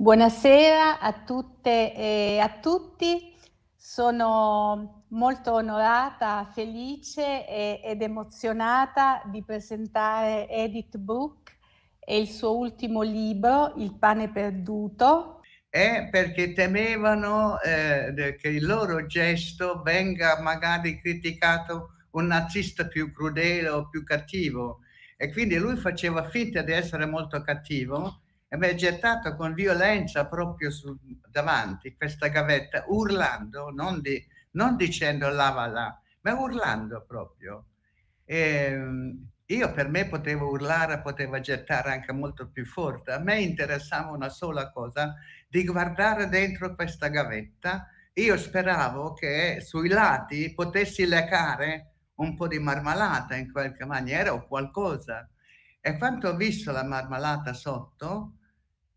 Buonasera a tutte e a tutti. Sono molto onorata, felice e, ed emozionata di presentare Edith Brooke e il suo ultimo libro, Il pane perduto. È perché temevano eh, che il loro gesto venga magari criticato un nazista più crudele o più cattivo. E quindi lui faceva finta di essere molto cattivo e mi ha gettato con violenza proprio su, davanti questa gavetta, urlando, non, di, non dicendo lava là, ma urlando proprio. E, ehm, io per me potevo urlare, potevo gettare anche molto più forte. A me interessava una sola cosa, di guardare dentro questa gavetta. Io speravo che sui lati potessi leccare un po' di marmalata in qualche maniera o qualcosa. E quando ho visto la marmalata sotto,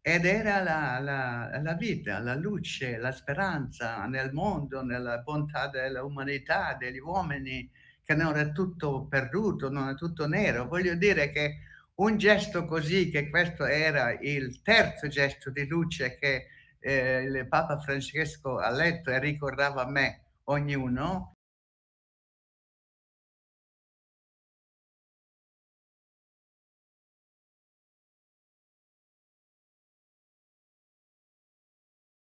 ed era la, la, la, vita, la luce, la speranza nel mondo, nella bontà dell'umanità, degli uomini, che non è tutto perduto, non è tutto nero. Voglio dire che un gesto così, che questo era il terzo gesto di luce che eh, il Papa Francesco ha letto e ricordava a me, ognuno,